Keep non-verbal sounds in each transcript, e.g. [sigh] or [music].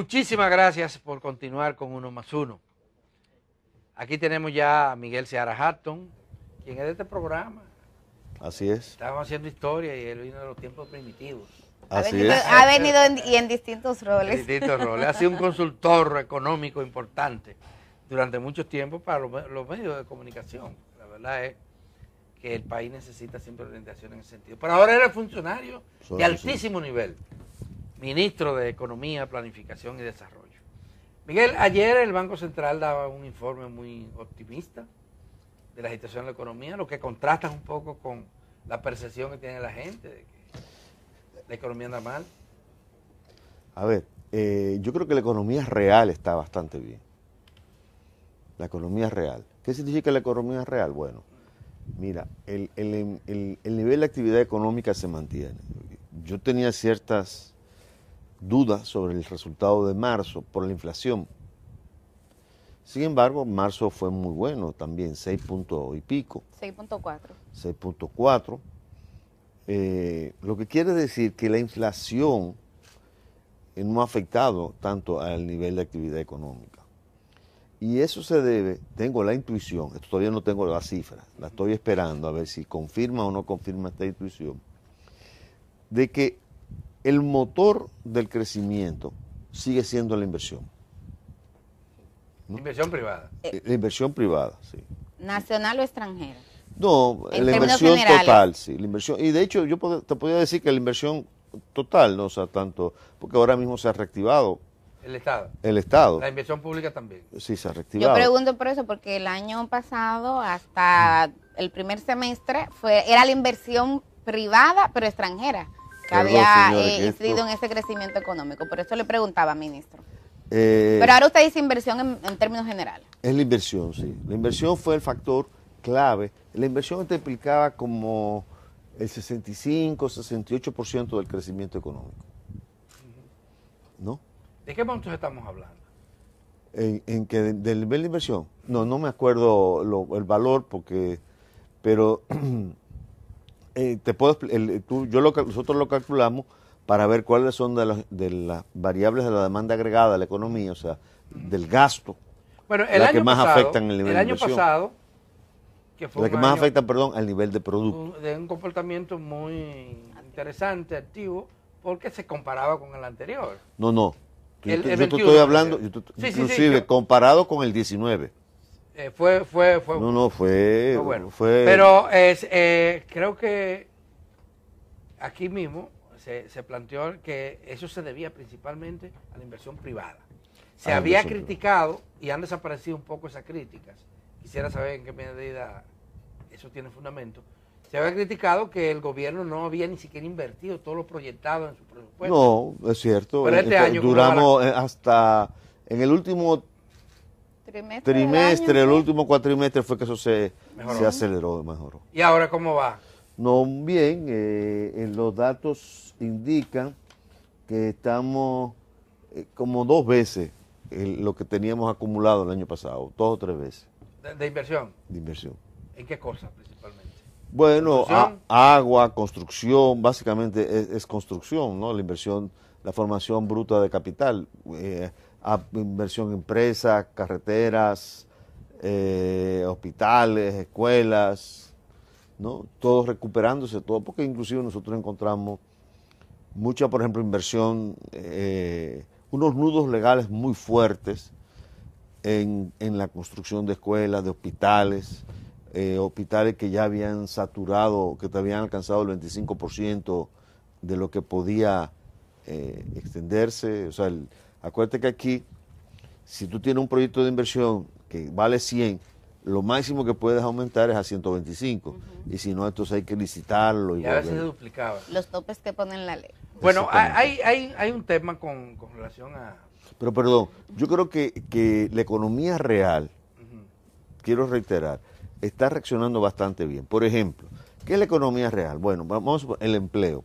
Muchísimas gracias por continuar con Uno más Uno. Aquí tenemos ya a Miguel Seara Hatton, quien es de este programa. Así es. Estamos haciendo historia y él vino de los tiempos primitivos. Así ha venido, es. Ha venido y en distintos roles. En distintos roles. Ha sido un consultor económico importante durante mucho tiempo para los, los medios de comunicación. La verdad es que el país necesita siempre orientación en ese sentido. Pero ahora era funcionario de altísimo nivel ministro de Economía, Planificación y Desarrollo. Miguel, ayer el Banco Central daba un informe muy optimista de la situación de la economía, lo que contrasta un poco con la percepción que tiene la gente de que la economía anda mal. A ver, eh, yo creo que la economía real está bastante bien. La economía real. ¿Qué significa la economía real? Bueno, mira, el nivel de actividad económica se mantiene. Yo tenía ciertas dudas sobre el resultado de marzo por la inflación. Sin embargo, marzo fue muy bueno también, 6 puntos y pico. 6.4. 6.4. Eh, lo que quiere decir que la inflación eh, no ha afectado tanto al nivel de actividad económica. Y eso se debe, tengo la intuición, esto todavía no tengo las cifras, la estoy esperando a ver si confirma o no confirma esta intuición, de que el motor del crecimiento sigue siendo la inversión. Inversión privada. Eh. Eh, la inversión privada, sí. ¿Nacional o extranjera? No, la inversión total, sí. La inversión, y de hecho, yo te podría decir que la inversión total, no o sea tanto, porque ahora mismo se ha reactivado. El Estado. El Estado. La inversión pública también. Sí, se ha reactivado. Yo pregunto por eso, porque el año pasado, hasta el primer semestre, fue era la inversión privada, pero extranjera había eh, incidido en ese crecimiento económico. Por eso le preguntaba, ministro. Eh, pero ahora usted dice inversión en, términos generales. Es la inversión, sí. La inversión fue el factor clave. La inversión te implicaba como el 65, 68% del crecimiento económico. ¿No? ¿De qué puntos estamos hablando? En, que del nivel de inversión. No, no me acuerdo el valor porque, pero [clears throat] Eh, te puedo, el, tú, yo lo, nosotros lo calculamos para ver cuáles son de las, variables de la demanda agregada de la economía, o sea, del gasto, bueno, que más pasado, afectan el nivel año pasado, que fue más afectan, perdón, al nivel de producto. De un comportamiento muy interesante, activo, porque se comparaba con el anterior. No, no. yo, estoy hablando, inclusive comparado con el 19. Eh, fue, fue, fue. No, no, fue. bueno. Pero es, eh, creo que aquí mismo se, se, planteó que eso se debía principalmente a la inversión privada. Se ah, había criticado y han desaparecido un poco esas críticas. Quisiera saber en qué medida eso tiene fundamento. Se había criticado que el gobierno no había ni siquiera invertido todo lo proyectado en su presupuesto. No, es cierto. Eh, este, año duramos hasta en el último trimestre, el último cuatrimestre fue que eso se, se aceleró, mejoró. ¿Y ahora cómo va? No, bien, eh, los datos indican que estamos eh, como dos veces lo que teníamos acumulado el año pasado, dos o tres veces. ¿De, inversión? De inversión. ¿En qué cosa principalmente? Bueno, agua, construcción, básicamente es, construcción, ¿no? La inversión, la formación bruta de capital. Eh, inversión en empresas, carreteras, eh, hospitales, escuelas, ¿no? Todos recuperándose, todo, porque inclusive nosotros encontramos mucha, por ejemplo, inversión, eh, unos nudos legales muy fuertes en, la construcción de escuelas, de hospitales, eh, hospitales que ya habían saturado, que te habían alcanzado el 25% de lo que podía extenderse, o sea, el, Acuérdate que aquí, si tú tienes un proyecto de inversión que vale 100, lo máximo que puedes aumentar es a 125. Y si no, entonces hay que licitarlo. Y, y a veces se duplicaba. Los topes que ponen la ley. Bueno, hay, hay, un tema con, relación a... Pero perdón, yo creo que, la economía real, quiero reiterar, está reaccionando bastante bien. Por ejemplo, ¿qué es la economía real? Bueno, vamos el empleo.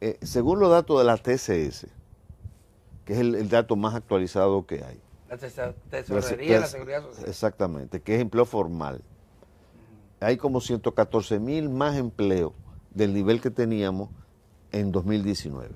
Eh, según los datos de la TCS, es el, dato más actualizado que hay. La tesorería, la, seguridad social. Exactamente, que es empleo formal. Hay como 114 mil más empleo del nivel que teníamos en 2019.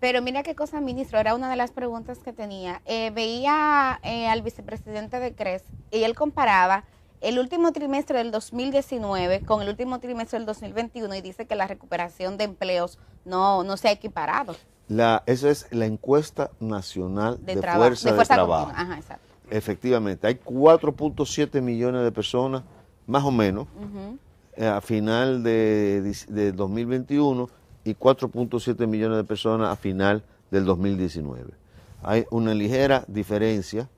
Pero mira qué cosa, ministro, era una de las preguntas que tenía. Eh, veía eh, al vicepresidente de CRES y él comparaba el último trimestre del 2019 con el último trimestre del 2021 y dice que la recuperación de empleos no, se ha equiparado. La, es la encuesta nacional de, fuerza de, trabajo. Ajá, exacto. Efectivamente, hay 4.7 millones de personas, más o menos, eh, a final de, de 2021 y 4.7 millones de personas a final del 2019. Hay una ligera diferencia,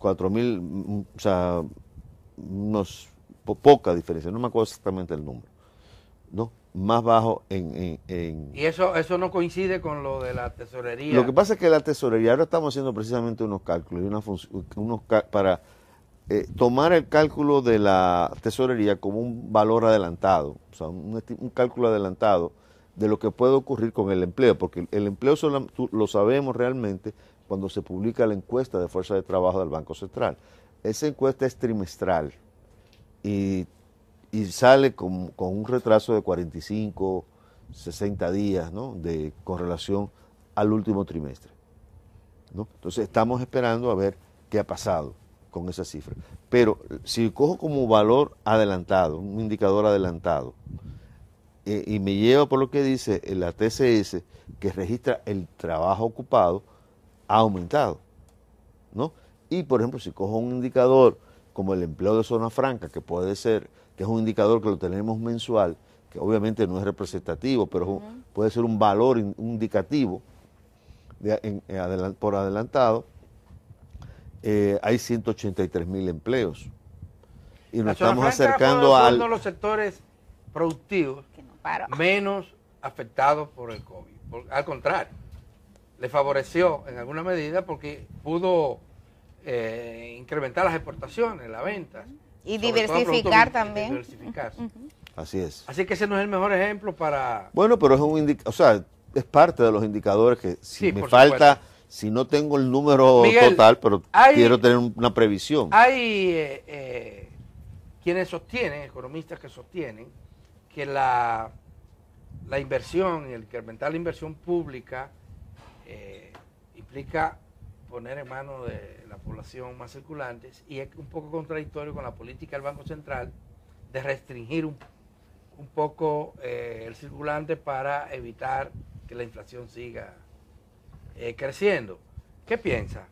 4.000, mm, o sea, unos poca diferencia, no me acuerdo exactamente el número, ¿no? Más bajo en, Y eso, eso no coincide con lo de la tesorería. Lo que pasa es que la tesorería, ahora estamos haciendo precisamente unos cálculos y una unos para eh, tomar el cálculo de la tesorería como un valor adelantado, o sea, un, cálculo adelantado de lo que puede ocurrir con el empleo, porque el, empleo solo, lo sabemos realmente cuando se publica la encuesta de fuerza de trabajo del Banco Central esa encuesta es trimestral y, sale con, un retraso de 45, 60 días ¿no? de, con relación al último trimestre. Entonces estamos esperando a ver qué ha pasado con esa cifra. Pero si cojo como valor adelantado, un indicador adelantado, eh, y me lleva por lo que dice la TCS, que registra el trabajo ocupado, ha aumentado. ¿no? Y, por ejemplo, si cojo un indicador como el empleo de zona franca, que puede ser, que es un indicador que lo tenemos mensual, que obviamente no es representativo, pero puede ser un valor indicativo eh, por adelantado, eh, hay 183 mil empleos. Y nos estamos acercando a... los sectores productivos menos afectados por el COVID. al contrario, le favoreció en alguna medida porque pudo eh, incrementar las exportaciones, las ventas. Y diversificar también. Así es. Así que ese no es el mejor ejemplo para... Bueno, pero es un o sea, es parte de los indicadores que si me falta, si no tengo el número total, pero quiero tener una previsión. Hay eh, eh, quienes sostienen, economistas que sostienen, que la, la inversión, el incrementar la inversión pública implica poner en manos de la población más circulantes y es un poco contradictorio con la política del Banco Central de restringir un, poco eh, el circulante para evitar que la inflación siga eh, creciendo. ¿Qué piensa?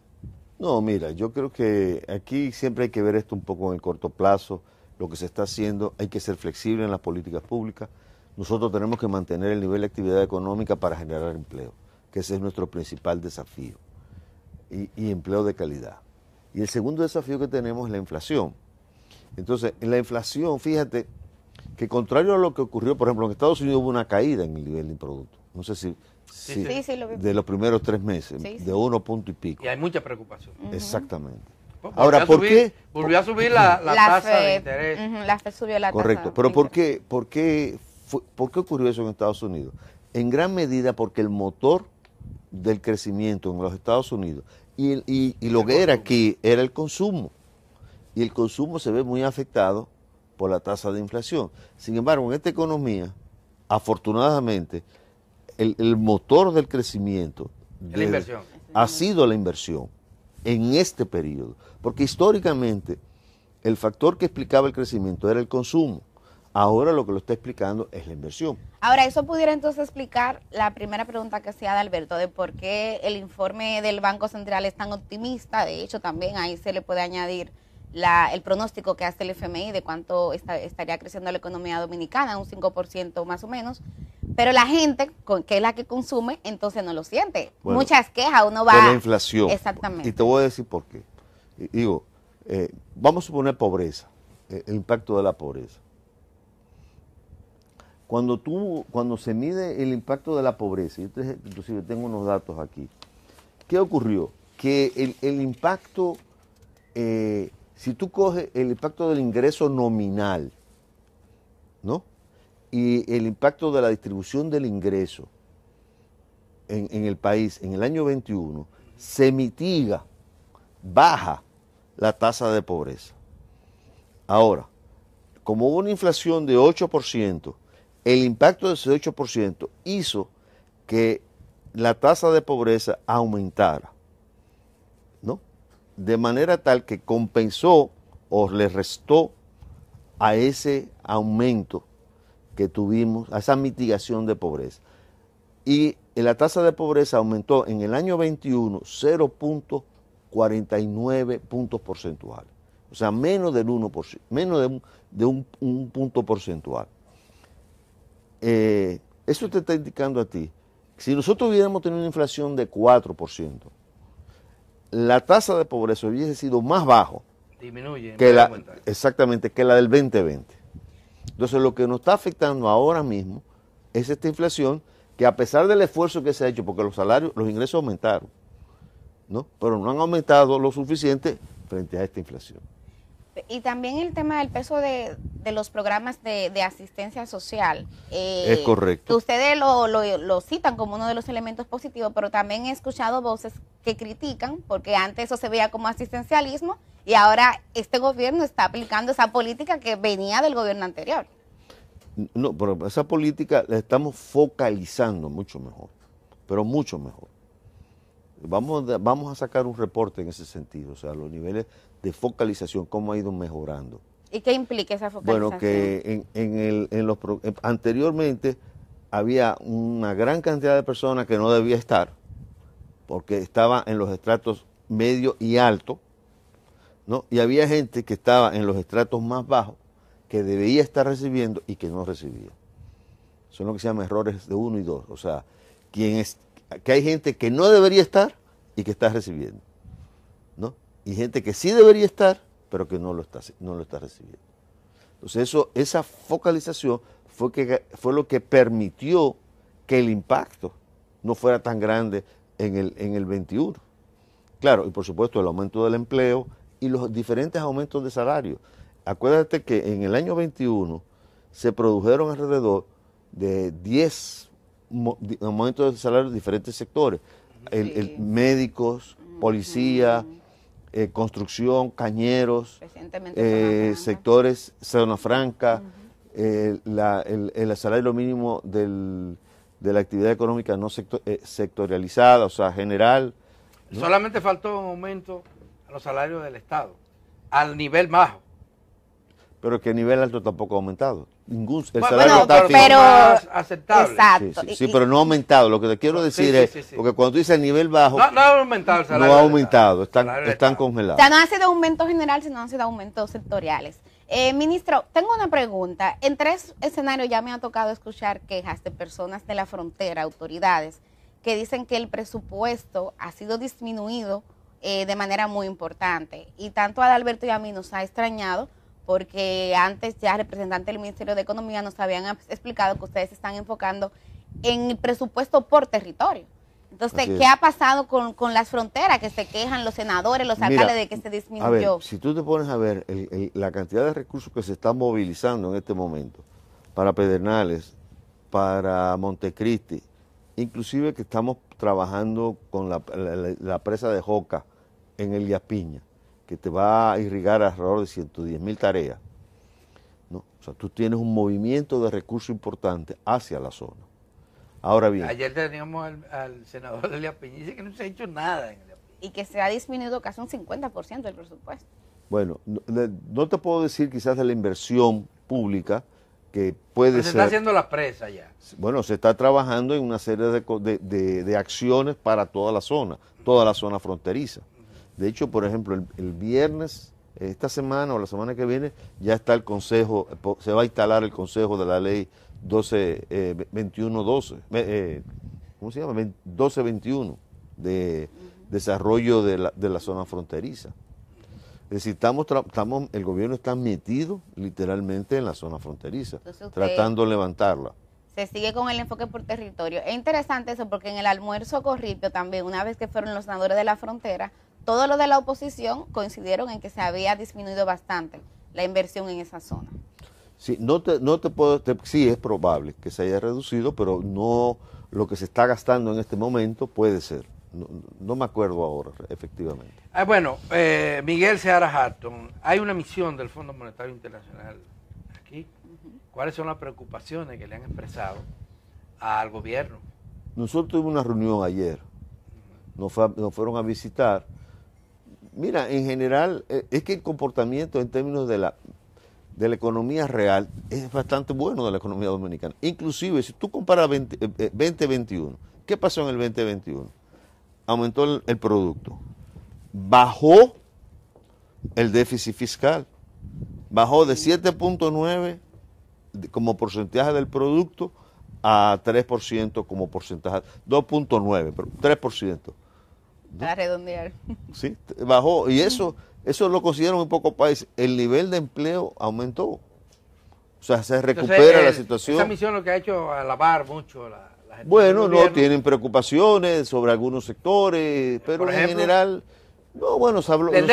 No, mira, yo creo que aquí siempre hay que ver esto un poco en el corto plazo, lo que se está haciendo, hay que ser flexible en las políticas públicas. Nosotros tenemos que mantener el nivel de actividad económica para generar empleo, que ese es nuestro principal desafío y, empleo de calidad. Y el segundo desafío que tenemos es la inflación. Entonces, en la inflación, fíjate que contrario a lo que ocurrió, por ejemplo, en Estados Unidos hubo una caída en el nivel de producto. No sé si, sí, sí, sí, lo de los primeros tres meses, de uno punto y pico. Y hay mucha preocupación. Exactamente. Ahora, ¿por qué? Volvió a subir la, tasa de interés. la subió la Correcto. Pero ¿por qué, por, qué ¿por qué ocurrió eso en Estados Unidos? En gran medida porque el motor del crecimiento en los Estados Unidos y, lo que era aquí era el consumo. Y el consumo se ve muy afectado por la tasa de inflación. Sin embargo, en esta economía, afortunadamente, el, motor del crecimiento ha sido la inversión en este periodo. Porque históricamente el factor que explicaba el crecimiento era el consumo. Ahora lo que lo está explicando es la inversión. Ahora, eso pudiera entonces explicar la primera pregunta que hacía de Alberto, de por qué el informe del Banco Central es tan optimista. De hecho, también ahí se le puede añadir el pronóstico que hace el FMI de cuánto estaría creciendo la economía dominicana, un 5% más o menos. Pero la gente, que es la que consume, entonces no lo siente. Muchas quejas, uno va... De la inflación. Exactamente. Y te voy a decir por qué. Digo, eh, vamos a suponer pobreza, eh, el impacto de la pobreza cuando, cuando se mide el impacto de la pobreza, yo inclusive tengo unos datos aquí, ¿qué ocurrió? Que el, impacto, eh, si tú coges el impacto del ingreso nominal, ¿no? Y el impacto de la distribución del ingreso en, en el país en el año 21, se mitiga, baja la tasa de pobreza. Ahora, como hubo una inflación de 8%, el impacto de ese 8% hizo que la tasa de pobreza aumentara, ¿no? De manera tal que compensó o le restó a ese aumento que tuvimos, a esa mitigación de pobreza. Y la tasa de pobreza aumentó en el año 21 0.49 puntos porcentuales, o sea, menos de, un punto porcentual. Eh, eso te está indicando a ti. Si nosotros hubiéramos tenido una inflación de 4%, la tasa de pobreza hubiese sido más bajo que la, exactamente que la del 2020. Entonces lo que nos está afectando ahora mismo es esta inflación que a pesar del esfuerzo que se ha hecho, porque los salarios, los ingresos aumentaron, pero no han aumentado lo suficiente frente a esta inflación. Y también el tema del peso de, los programas de, asistencia social. Eh, es correcto. ustedes lo, lo, citan como uno de los elementos positivos, pero también he escuchado voces que critican, porque antes eso se veía como asistencialismo y ahora este gobierno está aplicando esa política que venía del gobierno anterior. No, pero esa política la estamos focalizando mucho mejor, pero mucho mejor. Vamos, vamos a sacar un reporte en ese sentido, o sea, los niveles de focalización, cómo ha ido mejorando. ¿Y qué implica esa focalización? Bueno, que en, los, eh, anteriormente había una gran cantidad de personas que no debía estar, porque estaba en los estratos medio y alto, ¿no? y había gente que estaba en los estratos más bajos, que debía estar recibiendo y que no recibía. Son lo que se llama errores de uno y dos. O sea, es, que hay gente que no debería estar y que está recibiendo y gente que sí debería estar, pero que no lo está, no lo está recibiendo. Entonces eso, esa focalización fue, que, fue lo que permitió que el impacto no fuera tan grande en el, en el 21. Claro, y por supuesto el aumento del empleo y los diferentes aumentos de salario. Acuérdate que en el año 21 se produjeron alrededor de 10 aumentos de salario en diferentes sectores. El, médicos, policía... Eh, construcción, cañeros, eh, sectores, zona franca, eh, el, el, salario mínimo de la actividad económica no sectorializada, o sea, general. Solamente faltó un aumento a los salarios del Estado, al nivel bajo. Pero que el nivel alto tampoco ha aumentado ningún salario pero, Exacto. Sí, pero no ha aumentado. Lo que te quiero decir es, porque cuando dice dices nivel bajo, no, ha aumentado el No ha aumentado, están, están congelados. O sea, no han sido aumento general, sino han sido aumentos sectoriales. Eh, ministro, tengo una pregunta. En tres escenarios ya me ha tocado escuchar quejas de personas de la frontera, autoridades, que dicen que el presupuesto ha sido disminuido eh, de manera muy importante. Y tanto a Alberto y a mí nos ha extrañado porque antes ya representantes del Ministerio de Economía nos habían explicado que ustedes se están enfocando en el presupuesto por territorio. Entonces, ¿qué ha pasado con, las fronteras que se quejan los senadores, los alcaldes de que se disminuyó? si tú te pones a ver la cantidad de recursos que se están movilizando en este momento para Pedernales, para Montecristi, inclusive que estamos trabajando con la, presa de Joca en el Piña que te va a irrigar alrededor de 110 mil tareas, ¿no? o sea, tú tienes un movimiento de recursos importante hacia la zona. Ahora bien. Ayer teníamos al, senador de Peñice que no se ha hecho nada Y que se ha disminuido casi un 50% del presupuesto. Bueno, no, te puedo decir quizás de la inversión pública que puede ser. Se está haciendo la presa ya. Bueno, se está trabajando en una serie de acciones para toda la zona, toda la zona fronteriza. De hecho, por ejemplo, el, viernes, esta semana o la semana que viene, ya está el Consejo, se va a instalar el Consejo de la Ley 12, 12, eh, eh, ¿cómo se llama? 1221, de desarrollo de la, zona fronteriza. Es decir, estamos, el gobierno está metido literalmente en la zona fronteriza, tratando de levantarla. Se sigue con el enfoque por territorio. Es interesante eso porque en el almuerzo corripio también, una vez que fueron los senadores de la frontera, todos los de la oposición coincidieron en que se había disminuido bastante la inversión en esa zona. Sí, no no te es probable que se haya reducido, pero no lo que se está gastando en este momento puede ser. No, me acuerdo ahora, efectivamente. Ah, bueno, eh, Miguel Seara Harton hay una misión del Fondo Monetario Internacional aquí. ¿Cuáles son las preocupaciones que le han expresado al gobierno? Nosotros tuvimos una reunión ayer. nos fueron a visitar Mira, en general, eh, es que el comportamiento en términos de la, de la economía real es bastante bueno de la economía dominicana. Inclusive, si tú comparas 2021, eh, eh, ¿qué pasó en el 2021? Aumentó el, producto, bajó el déficit fiscal, bajó de 7.9 como porcentaje del producto a 3% como porcentaje, 2.9, pero 3% a redondear. Sí, bajó. Y mm. eso, eso lo consiguieron muy poco país El nivel de empleo aumentó. O sea, se recupera la situación. Esa misión lo que ha hecho alabar mucho la, la gente Bueno, no, tienen preocupaciones sobre algunos sectores, pero en general no, bueno, ¿El,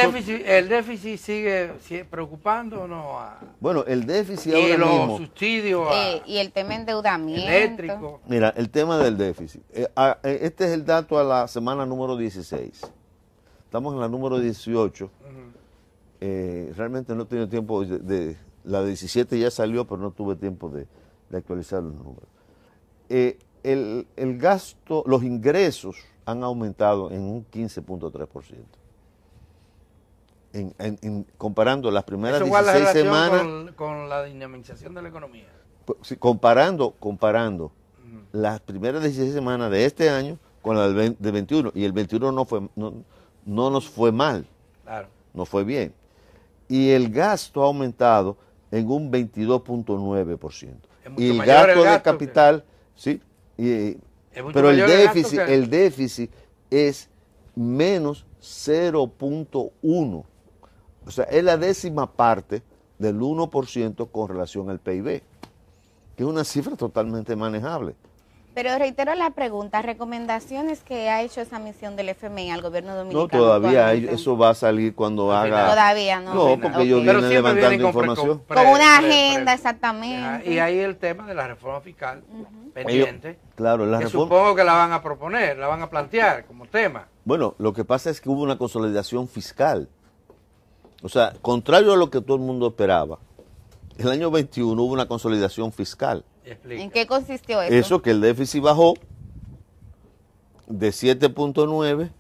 déficit, sigue, preocupando no? Bueno, el déficit ahora y los y el tema endeudamiento. Eléctrico. Mira, el tema del déficit. Eh, eh, este es el dato a la semana número 16. Estamos en la número 18. Eh, realmente no he tenido tiempo de, La 17 ya salió, pero no tuve tiempo de, actualizar los números. el, el gasto, los ingresos han aumentado en un 15.3% en, comparando las primeras 16 semanas con, la dinamización de la economía. Pues, comparando, comparando las primeras 16 semanas de este año con la de 21 y el 21 no fue no, nos fue mal. Claro. No fue bien. Y el gasto ha aumentado en un 22.9%. Y el gasto, el gasto, de capital, sí, y, eh, pero el déficit, el, el déficit es menos 0.1 o sea, es la décima parte del 1% con relación al PIB, que es una cifra totalmente manejable. Pero reitero la pregunta, recomendaciones que ha hecho esa misión del FMI al gobierno dominicano. No, todavía eso va a salir cuando haga. Todavía no. No, porque yo. ellos vienen levantando información. con, una agenda, exactamente. Y ahí el tema de la reforma fiscal pendiente. claro, la que Supongo que la van a proponer, la van a plantear como tema. Bueno, lo que pasa es que hubo una consolidación fiscal o sea, contrario a lo que todo el mundo esperaba, el año 21 hubo una consolidación fiscal. ¿En qué consistió eso? Eso que el déficit bajó de 7.9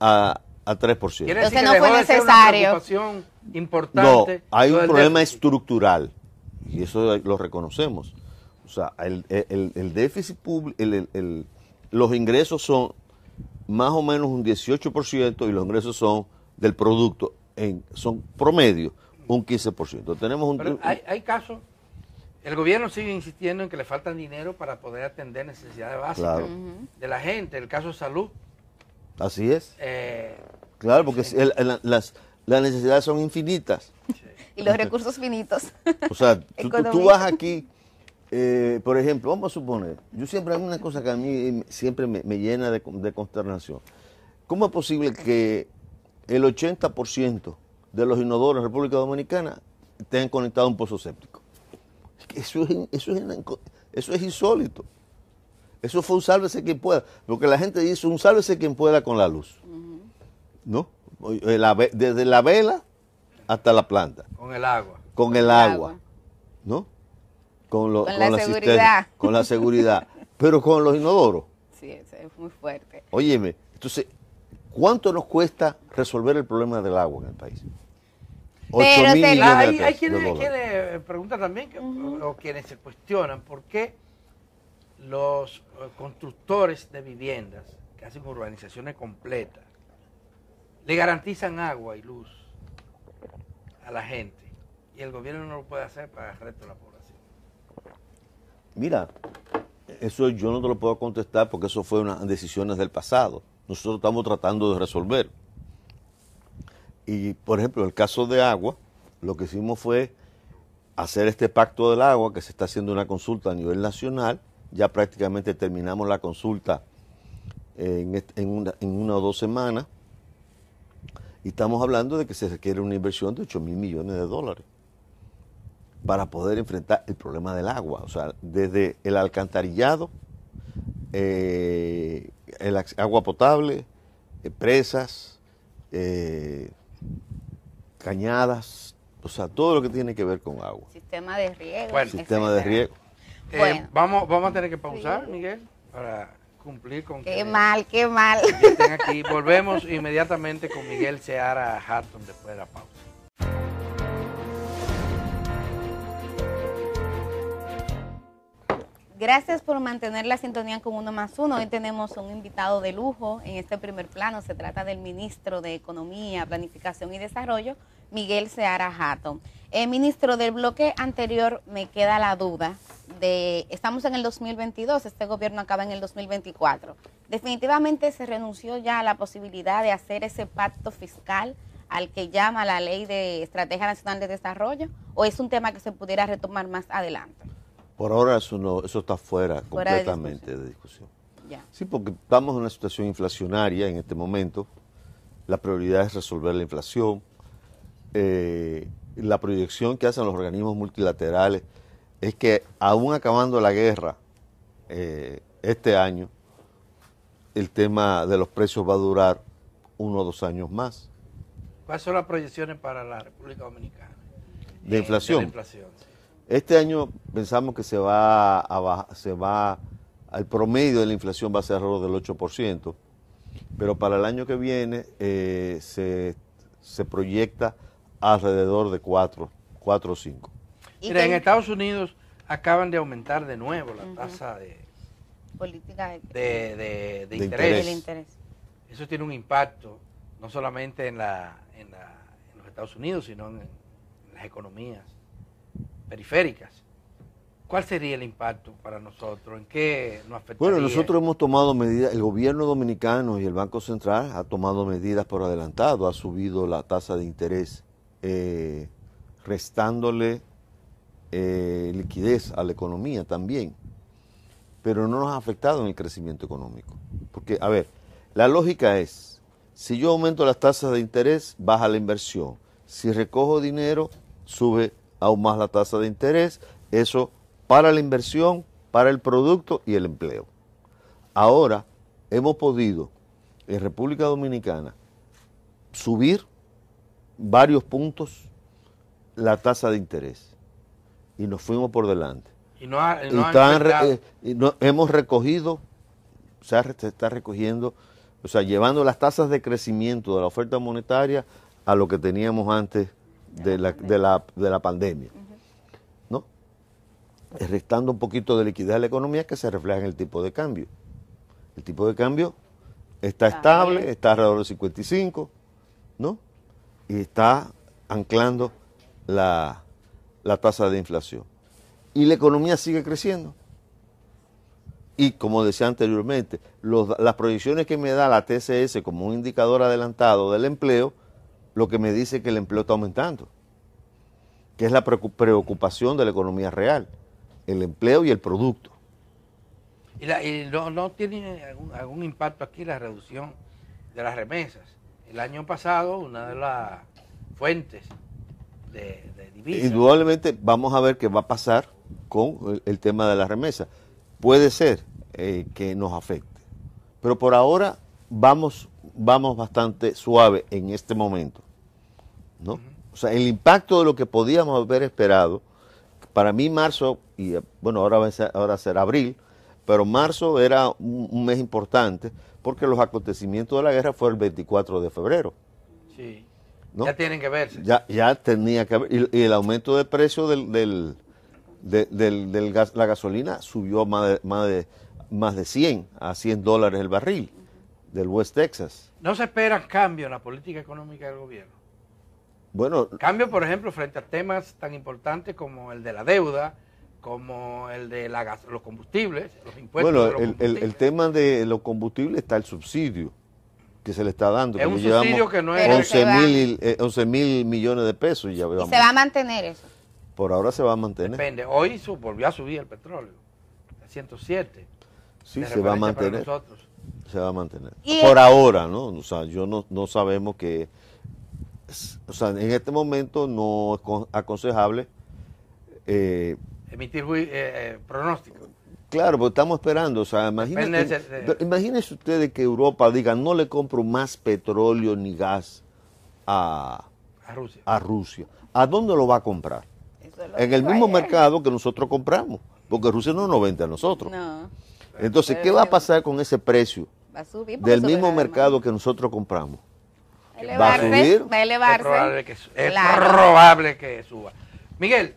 a, a 3%. Entonces no fue necesario. importante no, hay un problema estructural y eso lo reconocemos. O sea, el, déficit público, los ingresos son más o menos un 18% y los ingresos son del producto son promedio un 15%. Tenemos un, hay, casos, el gobierno sigue insistiendo en que le faltan dinero para poder atender necesidades básicas de la gente, el caso de salud. Así es. Eh, claro, porque las, necesidades son infinitas. Y los recursos finitos. O sea, tú, vas aquí, eh, por ejemplo, vamos a suponer, yo siempre hay una cosa que a mí siempre me, llena de, de consternación. ¿Cómo es posible que el 80% de los inodoros en República Dominicana estén conectados a un pozo séptico. Eso es, eso eso es insólito. Eso fue un sálvese quien pueda. Porque la gente dice un sálvese quien pueda con la luz. ¿No? Eh, desde la vela hasta la planta. Con el agua. Con el, agua. ¿No? Con, la, seguridad. Con la seguridad. pero con los inodoros. Sí, eso es muy fuerte. Óyeme, entonces ¿Cuánto nos cuesta resolver el problema del agua en el país? 8 hay, hay quienes, preguntan también, o quienes se cuestionan, por qué los eh, constructores de viviendas que hacen urbanizaciones completas le garantizan agua y luz a la gente y el gobierno no lo puede hacer para el resto de la población. Mira, eso yo no te lo puedo contestar porque eso fue unas decisiones del pasado nosotros estamos tratando de resolver. Y, por ejemplo, el caso de agua, lo que hicimos fue hacer este pacto del agua, que se está haciendo una consulta a nivel nacional. Ya prácticamente terminamos la consulta en, una, en una, o dos semanas. Y estamos hablando de que se requiere una inversión de 8 mil millones de dólares para poder enfrentar el problema del agua. O sea, desde el alcantarillado, eh, agua potable, eh, presas, eh, cañadas, o sea, todo lo que tiene que ver con agua. Sistema de riego. Bueno, sistema de riego. Eh, vamos, vamos a tener que pausar, Miguel, para cumplir con... Qué mal, qué mal. aquí. Volvemos inmediatamente con Miguel Seara Harton después de la pausa. Gracias por mantener la sintonía con Uno más Uno. Hoy tenemos un invitado de lujo en este primer plano. Se trata del ministro de Economía, Planificación y Desarrollo, Miguel Seara Jato. Eh, ministro, del bloque anterior me queda la duda de, estamos en el 2022, este gobierno acaba en el 2024. Definitivamente se renunció ya a la posibilidad de hacer ese pacto fiscal al que llama la ley de Estrategia Nacional de Desarrollo o es un tema que se pudiera retomar más adelante. Por ahora eso, está fuera, completamente de discusión. Sí, porque estamos en una situación inflacionaria en este momento. La prioridad es resolver la inflación. Eh, la proyección que hacen los organismos multilaterales es que aún acabando la guerra eh, este año, el tema de los precios va a durar uno o dos años más. ¿Cuáles son las proyecciones para la República Dominicana? De eh, inflación. De este año pensamos que se va a se va al promedio de la inflación va a ser alrededor del 8%, pero para el año que viene eh, se, proyecta alrededor de 4, 4 o 5. Mira, en Estados Unidos acaban de aumentar de nuevo la tasa de, Política de, interés. Eso tiene un impacto no solamente en, la, en, los Estados Unidos, sino en las economías periféricas. ¿Cuál sería el impacto para nosotros? ¿En qué nos afectaría? Bueno, nosotros hemos tomado medidas, el gobierno dominicano y el Banco Central ha tomado medidas por adelantado, ha subido la tasa de interés, eh, restándole eh, liquidez a la economía también, pero no nos ha afectado en el crecimiento económico. Porque, a ver, la lógica es, si yo aumento las tasas de interés, baja la inversión, si recojo dinero, sube aún más la tasa de interés, eso para la inversión, para el producto y el empleo. Ahora hemos podido en República Dominicana subir varios puntos la tasa de interés y nos fuimos por delante. Y, no, eh, hemos recogido, se está recogiendo, o sea, llevando las tasas de crecimiento de la oferta monetaria a lo que teníamos antes de la, de la, de la pandemia. ¿no? Restando un poquito de liquidez a la economía que se refleja en el tipo de cambio. El tipo de cambio está estable, está alrededor de 55, ¿no? Y está anclando la, tasa de inflación. Y la economía sigue creciendo. Y como decía anteriormente, las proyecciones que me da la TCS como un indicador adelantado del empleo lo que me dice que el empleo está aumentando, que es la preocupación de la economía real, el empleo y el producto. ¿Y, no, tiene algún, impacto aquí la reducción de las remesas? El año pasado, una de las fuentes de, divisas. Indudablemente, vamos a ver qué va a pasar con el, tema de las remesas. Puede ser eh, que nos afecte, pero por ahora vamos vamos bastante suave en este momento. ¿no? O sea, el impacto de lo que podíamos haber esperado, para mí marzo, y eh, bueno, ahora, va a será abril, pero marzo era un, mes importante porque los acontecimientos de la guerra fue el 24 de febrero. ¿no? Ya tienen que verse. Ya, ya tenía que Y, el aumento de precio del, del, del, del, gas, la gasolina subió más de, más de, más de 100 a 100 dólares el barril del West Texas. ¿No se espera cambio en la política económica del gobierno? Bueno. Cambio, por ejemplo, frente a temas tan importantes como el de la deuda, como el de los combustibles, los impuestos. Bueno, el, tema de los combustibles está el subsidio que se le está dando. un subsidio que 11 eh, mil, millones de pesos. Ya se va a mantener eso? Por ahora se va a mantener. Depende. Hoy volvió a subir el petróleo. 107. Sí, se va a mantener. Se va a mantener. Por ahora, ¿no? O sea, yo no, no sabemos que... O sea, en este momento no es aconsejable... Eh, Emitir eh, eh, pronóstico. Claro, porque estamos esperando. O sea, imagínense, ustedes que Europa diga no le compro más petróleo ni gas a, Rusia. a dónde lo va a comprar? en el mismo mercado que nosotros compramos, porque Rusia no nos vende a nosotros. No. Entonces, ¿qué va a pasar con ese precio del mismo mercado que nosotros compramos? va a subir. elevarse. Es probable que, suba. Miguel,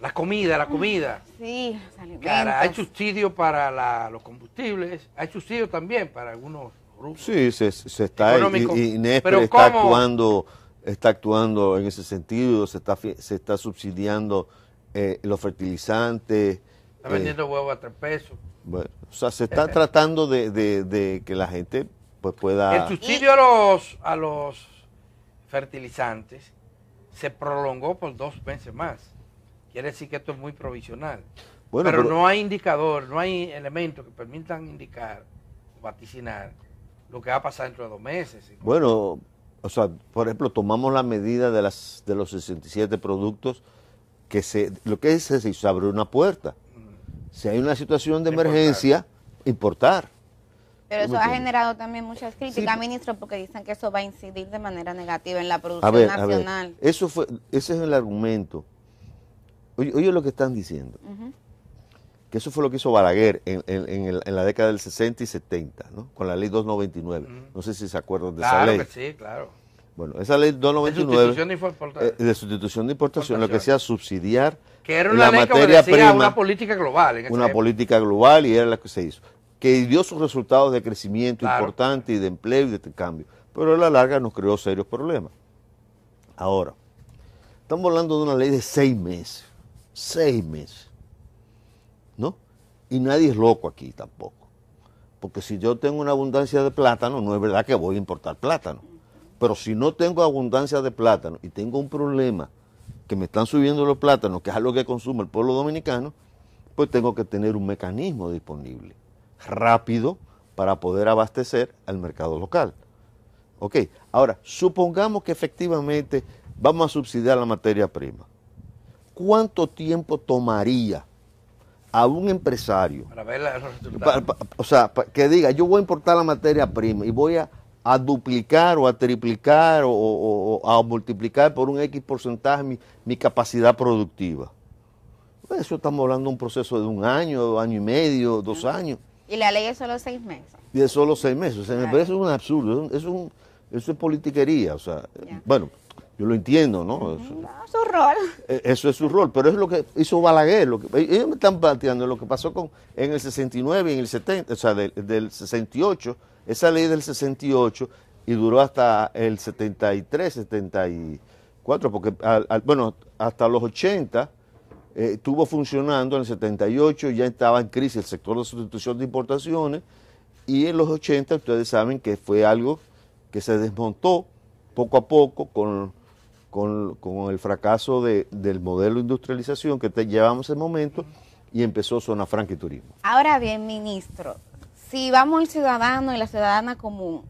la comida, la comida. Sí, hay subsidio para los combustibles, hay subsidio también para algunos grupos. Sí, se, está, Inés está actuando está actuando en ese sentido, se está, subsidiando eh, los fertilizantes, Está eh, vendiendo huevo a tres pesos. Bueno, o sea, se está eh, tratando de, que la gente pues pueda... El subsidio a los, a los fertilizantes se prolongó por dos meses más. Quiere decir que esto es muy provisional. pero, no hay indicador, no hay elementos que permitan indicar vaticinar lo que va a pasar dentro de dos meses. Bueno, o sea, por ejemplo, tomamos la medida de, las, de los 67 productos que se, lo que es, se abrió una puerta si hay una situación de emergencia, importar. Pero eso ha generado también muchas críticas, ministro, porque dicen que eso va a incidir de manera negativa en la producción nacional. A ver. Eso fue, ese es el argumento. Oye, lo que están diciendo. Que eso fue lo que hizo Balaguer en, la década del 60 y 70, ¿no? Con la ley 299. No sé si se acuerdan de esa ley. Claro que sí, claro. Bueno, esa ley 299. De sustitución de, importación. Eh, de sustitución de importación. lo que sea subsidiar que era una ley materia prima, una política global. una política global y era la que se hizo. Que dio sus resultados de crecimiento importante y de empleo y de cambio. Pero a la larga nos creó serios problemas. Ahora, estamos hablando de una ley de seis meses. Seis meses. ¿No? Y nadie es loco aquí tampoco. Porque si yo tengo una abundancia de plátano, no es verdad que voy a importar plátano. Pero si no tengo abundancia de plátano y tengo un problema que me están subiendo los plátanos, que es algo que consume el pueblo dominicano, pues tengo que tener un mecanismo disponible, rápido, para poder abastecer al mercado local. Ok, ahora, supongamos que efectivamente vamos a subsidiar la materia prima. ¿Cuánto tiempo tomaría a un empresario o sea, que diga, yo voy a importar la materia prima y voy a a duplicar o a triplicar o, a multiplicar por un X porcentaje mi, capacidad productiva. Eso estamos hablando de un proceso de un año, año y medio, dos años. Y la ley es solo seis meses. Y es solo seis meses. Eso es un absurdo. Es eso es politiquería. O sea, bueno, yo lo entiendo, ¿no? eso, no, su rol. E, eso es su rol, pero es lo que hizo Balaguer. Lo que, e, ellos me están planteando lo que pasó con, en el 69 y en el 70, o sea, del, del 68 esa ley del 68 y duró hasta el 73, 74, porque bueno, hasta los 80 eh, estuvo funcionando, en el 78 ya estaba en crisis el sector de sustitución de importaciones y en los 80 ustedes saben que fue algo que se desmontó poco a poco con, el fracaso del modelo de industrialización que te, llevamos el momento y empezó Zona Franca y Turismo. Ahora bien, ministro, si vamos al ciudadano y la ciudadana común,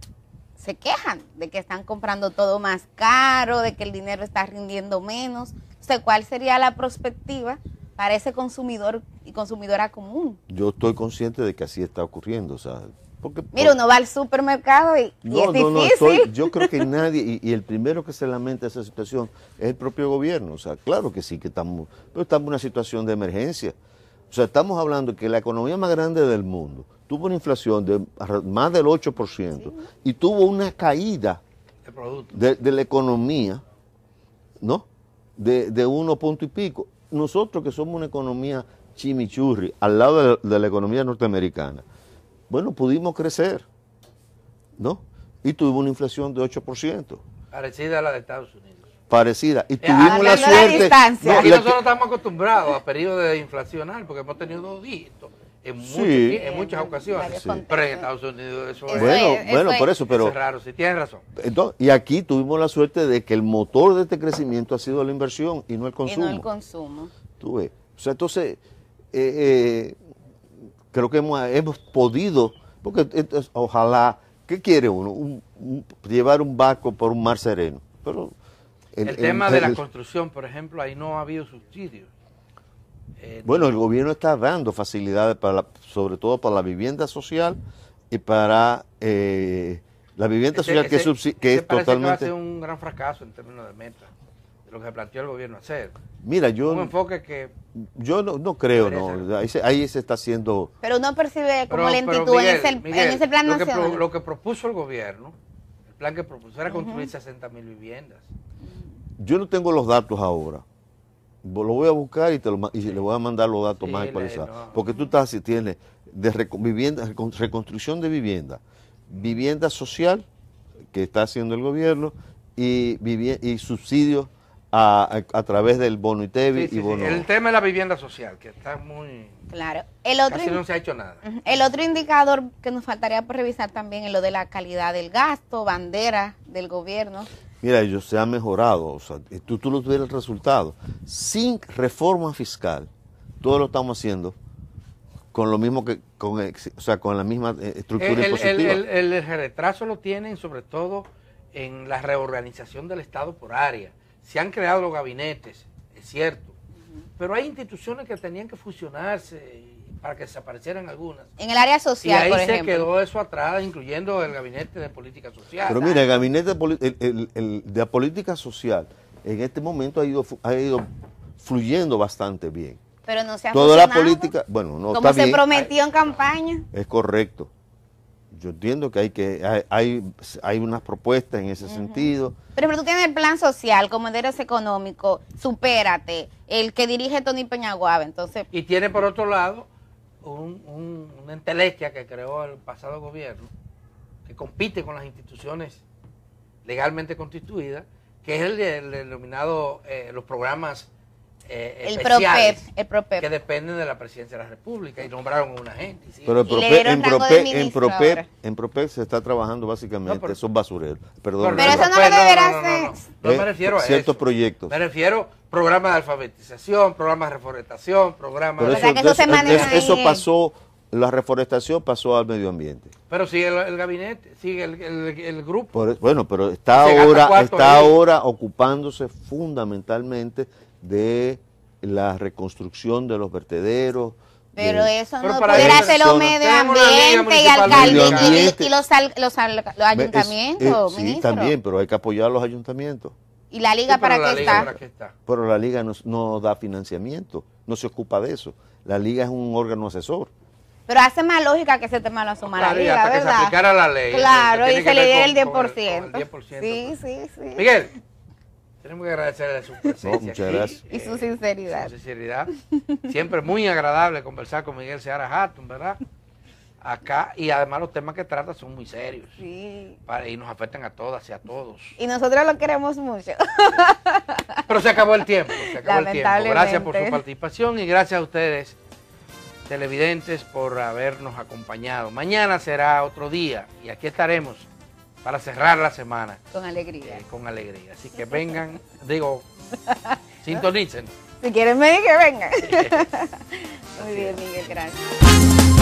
se quejan de que están comprando todo más caro, de que el dinero está rindiendo menos. ¿cuál sería la perspectiva para ese consumidor y consumidora común? Yo estoy consciente de que así está ocurriendo, o sea, porque, Mira, uno va al supermercado y, no, es difícil. No, yo creo que [laughs] nadie, y, el primero que se lamenta esa situación es el propio gobierno. O sea, claro que sí que estamos, pero estamos en una situación de emergencia. O sea, estamos hablando que la economía más grande del mundo tuvo una inflación de más del 8% y tuvo una caída de, la economía, ¿no? De, uno punto y pico. Nosotros que somos una economía chimichurri, al lado de, la economía norteamericana, bueno, pudimos crecer, ¿no? Y tuvimos una inflación de 8%. Parecida a la de Estados Unidos parecida. Y tuvimos la, suerte. Y nosotros estamos acostumbrados a periodos de inflacionar porque hemos tenido dos dígitos. En, en muchas ocasiones, en Estados Unidos eso bueno, es, bueno, por eso, pero es raro, si tienes razón. y aquí tuvimos la suerte de que el motor de este crecimiento ha sido la inversión y no el consumo. Y no el consumo. ¿Tú ves? O sea, entonces eh, eh, creo que hemos, hemos podido, porque ojalá, ¿qué quiere uno? llevar un barco por un mar sereno, pero el, tema de la construcción, por ejemplo, ahí no ha habido subsidios. bueno, el gobierno está dando facilidades, para sobre todo para la vivienda social y para eh, la vivienda social que, es totalmente... Que un gran fracaso en términos de meta, de lo que planteó el gobierno hacer. Mira, yo... Un enfoque que... Yo no, creo, no. Ahí se, está haciendo... Pero no percibe como la lentitud en, ese, plan lo nacional. Que lo que propuso el gobierno, el plan que propuso era construir 60.000 mil viviendas. Yo no tengo los datos ahora. Lo voy a buscar y, te lo, y le voy a mandar los datos más actualizados. Porque tú estás, si tienes de vivienda, reconstrucción de vivienda, vivienda social que está haciendo el gobierno y, y subsidios a, a, través del bono y bono. El tema de la vivienda social, que está muy... Claro. El otro no se ha hecho nada. El otro indicador que nos faltaría por revisar también es lo de la calidad del gasto, bandera del gobierno mira, ellos se han mejorado, o sea, tú, tú lo ves el resultado. Sin reforma fiscal, todo lo estamos haciendo con lo mismo que, con, o sea, con la misma eh, estructura el, El, el, retraso lo tienen sobre todo en la reorganización del Estado por área. Se han creado los gabinetes, es cierto, pero hay instituciones que tenían que fusionarse para que desaparecieran algunas. En el área social, y ahí se quedó eso atrás, incluyendo el gabinete de política social. Pero mira, el gabinete de, el, el, política social en este momento ha ido, ha ido fluyendo bastante bien. Pero no se ha Toda la política, bueno, no Como se prometió en campaña. Es correcto. Yo entiendo que hay que hay, hay unas propuestas en ese sentido. Pero, pero tú tienes el plan social, como eres económico, supérate, el que dirige Tony Peñaguaba, entonces... Y tiene por otro lado un, una entelequia que creó el pasado gobierno, que compite con las instituciones legalmente constituidas, que es el, denominado eh, los programas eh, el ProPEP, que dependen de la presidencia de la República y nombraron una gente. Pero el en, ProPEP, en, se está trabajando básicamente son basureros. Perdón, pero, eso no lo hacer. me eh, refiero a ciertos proyectos. Me refiero programas de alfabetización, programas de reforestación, programas... Pero eso, que eso, se eso pasó la reforestación pasó al medio ambiente. Pero sigue el, gabinete, sigue el, grupo. bueno, pero está ahora, está ahora ocupándose fundamentalmente de la reconstrucción de los vertederos. Pero eso no puede hacerlo medio ambiente y alcaldes y, los, los, los eh, ayuntamientos. sí, también, pero hay que apoyar a los ayuntamientos. ¿Y la liga, para, qué para, está? Pero la liga no, no, da financiamiento, no se ocupa de eso. La liga es un órgano asesor. Pero hace más lógica que se te lo suma la liga, ¿verdad? Que se aplicara la ley. Claro, y se le diera el 10%. el 10% sí, pues. sí, sí. Miguel. Tenemos que agradecerle su presencia. Eh, y su sinceridad. Su sinceridad. Siempre muy agradable conversar con Miguel Seara Hatton, ¿verdad? acá y además los temas que trata son muy serios. Sí. Para, y nos afectan a todas y a todos. Y nosotros lo queremos mucho. [laughs] Pero se acabó el tiempo, se acabó el tiempo. Gracias por su participación y gracias a ustedes, televidentes, por habernos acompañado. Mañana será otro día y aquí estaremos para cerrar la semana. Con alegría. Eh, con alegría. Así que vengan, [laughs] digo, [laughs] sintonicen. Si quieren venir, que vengan. [laughs] Muy bien, Miguel, gracias.